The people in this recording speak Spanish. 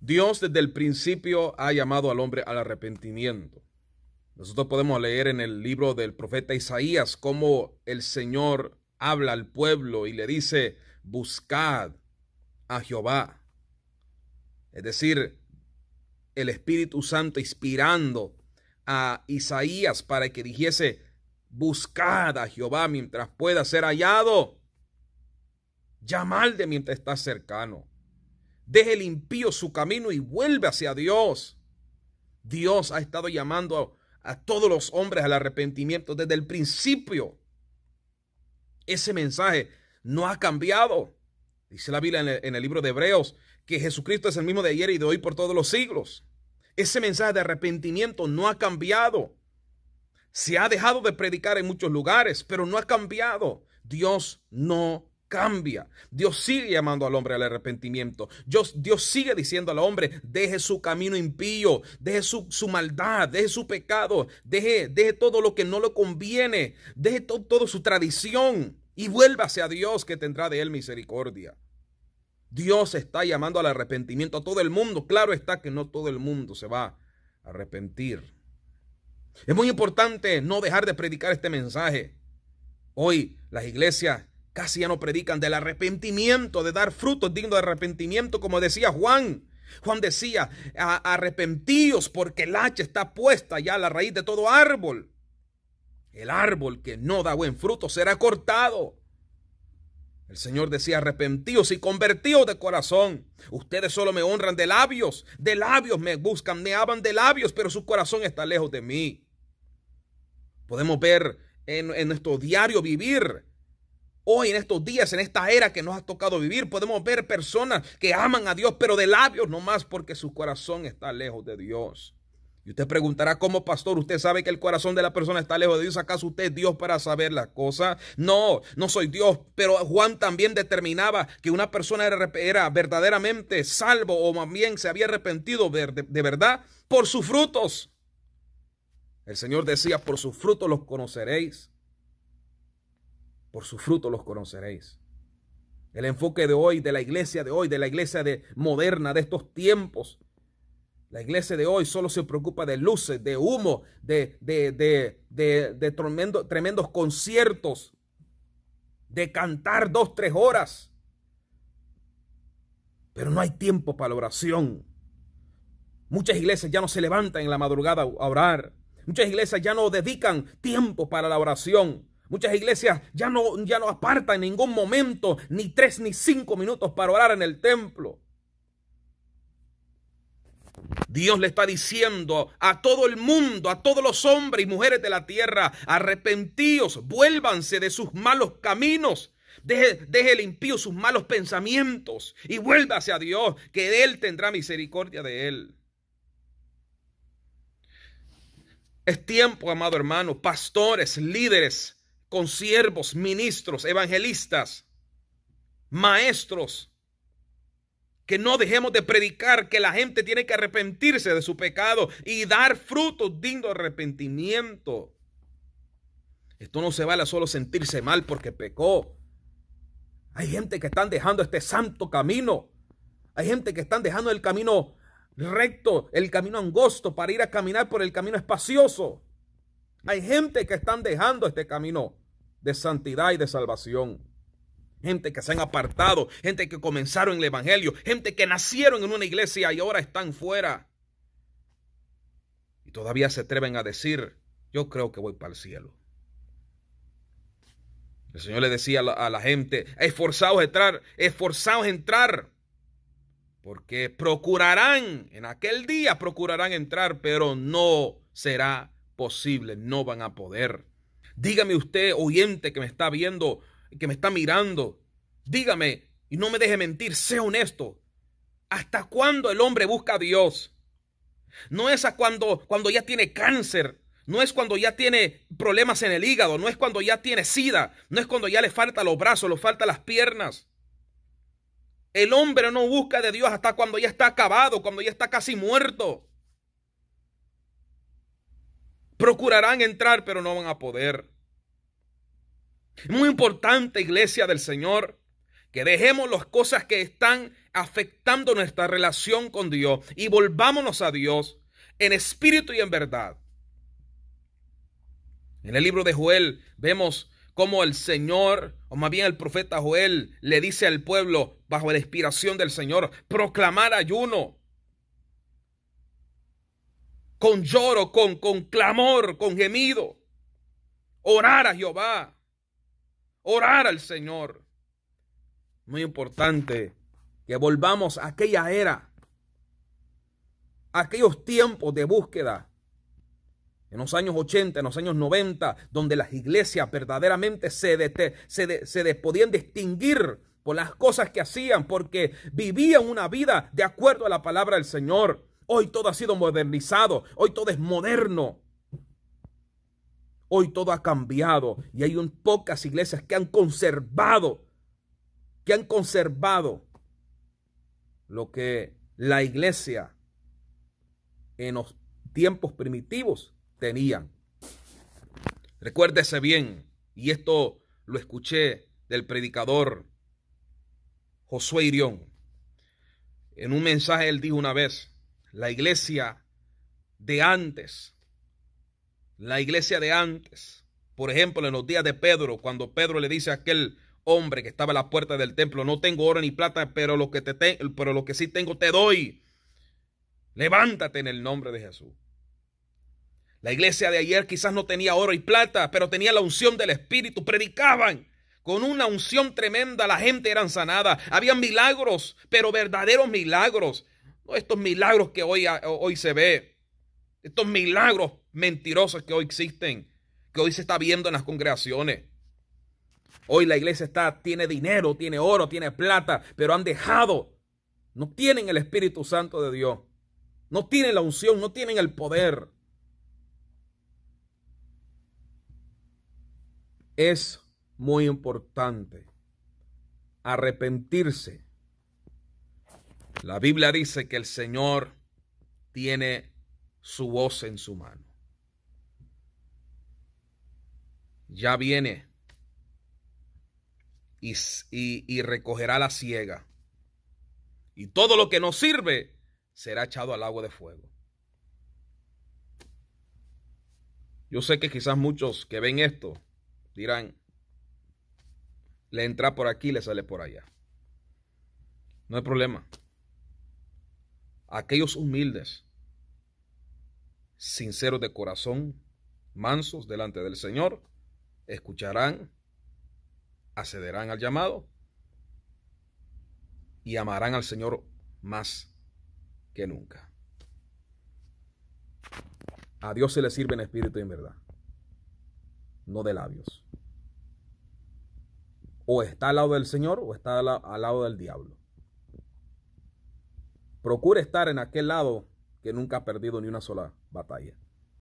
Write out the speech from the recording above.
Dios desde el principio ha llamado al hombre al arrepentimiento. Nosotros podemos leer en el libro del profeta Isaías cómo el Señor habla al pueblo y le dice, buscad a Jehová. Es decir, el Espíritu Santo inspirando a Isaías para que dijese, buscad a Jehová mientras pueda ser hallado. Llamadle mientras está cercano. Deje el impío su camino y vuelve hacia Dios. Dios ha estado llamando a, todos los hombres al arrepentimiento desde el principio. Ese mensaje no ha cambiado. Dice la Biblia en el, en el libro de Hebreos que Jesucristo es el mismo de ayer y de hoy por todos los siglos. Ese mensaje de arrepentimiento no ha cambiado. Se ha dejado de predicar en muchos lugares, pero no ha cambiado. Dios no cambia. Dios sigue llamando al hombre al arrepentimiento. Dios, Dios sigue diciendo al hombre, deje su camino impío, deje su, maldad, deje su pecado, deje, todo lo que no le conviene, deje toda todo su tradición y vuélvase a Dios que tendrá de él misericordia. Dios está llamando al arrepentimiento a todo el mundo. Claro está que no todo el mundo se va a arrepentir. Es muy importante no dejar de predicar este mensaje. Hoy las iglesias Casi ya no predican del arrepentimiento, de dar frutos dignos de arrepentimiento, como decía Juan. Juan decía, arrepentíos porque el hacha está puesta ya a la raíz de todo árbol. El árbol que no da buen fruto será cortado. El Señor decía, arrepentíos y convertíos de corazón. Ustedes solo me honran de labios, de labios me buscan, me hablan de labios, pero su corazón está lejos de mí. Podemos ver en, en nuestro diario vivir Hoy en estos días, en esta era que nos ha tocado vivir, podemos ver personas que aman a Dios, pero de labios nomás porque su corazón está lejos de Dios. Y usted preguntará, como pastor, usted sabe que el corazón de la persona está lejos de Dios. ¿Acaso usted es Dios para saber la cosa No, no soy Dios. Pero Juan también determinaba que una persona era, verdaderamente salvo o más bien se había arrepentido de verdad por sus frutos. El Señor decía, por sus frutos los conoceréis por su fruto los conoceréis. El enfoque de hoy, de la iglesia de hoy, de la iglesia de moderna de estos tiempos. La iglesia de hoy solo se preocupa de luces, de humo, de, de, de, tremendos conciertos, de cantar dos, tres horas. Pero no hay tiempo para la oración. Muchas iglesias ya no se levantan en la madrugada a orar. Muchas iglesias ya no dedican tiempo para la oración. Muchas iglesias ya no, ya no apartan en ningún momento, ni tres ni cinco minutos para orar en el templo. Dios le está diciendo a todo el mundo, a todos los hombres y mujeres de la tierra, arrepentíos, vuélvanse de sus malos caminos. Deje, deje el sus malos pensamientos y vuélvase a Dios, que Él tendrá misericordia de Él. Es tiempo, amado hermano, pastores, líderes, con siervos, ministros, evangelistas, maestros, que no dejemos de predicar que la gente tiene que arrepentirse de su pecado y dar frutos digno de arrepentimiento. Esto no se vale a solo sentirse mal porque pecó. Hay gente que están dejando este santo camino. Hay gente que están dejando el camino recto, el camino angosto para ir a caminar por el camino espacioso. Hay gente que están dejando este camino de santidad y de salvación. Gente que se han apartado, gente que comenzaron el evangelio, gente que nacieron en una iglesia y ahora están fuera. Y todavía se atreven a decir, yo creo que voy para el cielo. El Señor le decía a la, gente, esforzaos a entrar, esforzaos a entrar. Porque procurarán, en aquel día procurarán entrar, pero no será posible, no van a poder. Dígame usted, oyente que me está viendo, que me está mirando, dígame y no me deje mentir, sea honesto. ¿Hasta cuándo el hombre busca a Dios? No es a cuando, cuando ya tiene cáncer, no es cuando ya tiene problemas en el hígado, no es cuando ya tiene sida, no es cuando ya le falta los brazos, le falta las piernas. El hombre no busca de Dios hasta cuando ya está acabado, cuando ya está casi muerto. Procurarán entrar, pero no van a poder. Muy importante, iglesia del Señor, que dejemos las cosas que están afectando nuestra relación con Dios y volvámonos a Dios en espíritu y en verdad. En el libro de Joel vemos cómo el Señor, o más bien el profeta Joel, le dice al pueblo, bajo la inspiración del Señor, proclamar ayuno, con lloro, con, con clamor, con gemido. Orar a Jehová. Orar al Señor. Muy importante que volvamos a aquella era, aquellos tiempos de búsqueda. En los años 80, en los años 90, donde las iglesias verdaderamente se, se, se podían distinguir por las cosas que hacían, porque vivían una vida de acuerdo a la palabra del Señor. Hoy todo ha sido modernizado, hoy todo es moderno. Hoy todo ha cambiado y hay un, pocas iglesias que han conservado, que han conservado lo que la iglesia en los tiempos primitivos tenían. Recuérdese bien, y esto lo escuché del predicador Josué Irión. En un mensaje él dijo una vez, la iglesia de antes. La iglesia de antes. Por ejemplo, en los días de Pedro, cuando Pedro le dice a aquel hombre que estaba a la puerta del templo, no tengo oro ni plata, pero lo que, te pero lo que sí tengo te doy. Levántate en el nombre de Jesús. La iglesia de ayer quizás no tenía oro y plata, pero tenía la unción del Espíritu. Predicaban con una unción tremenda. La gente era sanada. Habían milagros, pero verdaderos milagros. Oh, estos milagros que hoy, hoy se ve, estos milagros mentirosos que hoy existen, que hoy se está viendo en las congregaciones. Hoy la iglesia está, tiene dinero, tiene oro, tiene plata, pero han dejado. No tienen el Espíritu Santo de Dios. No tienen la unción, no tienen el poder. Es muy importante arrepentirse la Biblia dice que el Señor tiene su voz en su mano. Ya viene y, recogerá la ciega. Y todo lo que no sirve será echado al agua de fuego. Yo sé que quizás muchos que ven esto dirán, le entra por aquí, le sale por allá. No hay problema aquellos humildes, sinceros de corazón, mansos delante del Señor, escucharán, accederán al llamado y amarán al Señor más que nunca. A Dios se le sirve en espíritu y en verdad, no de labios. O está al lado del Señor o está al lado del diablo. Procure estar en aquel lado que nunca ha perdido ni una sola batalla.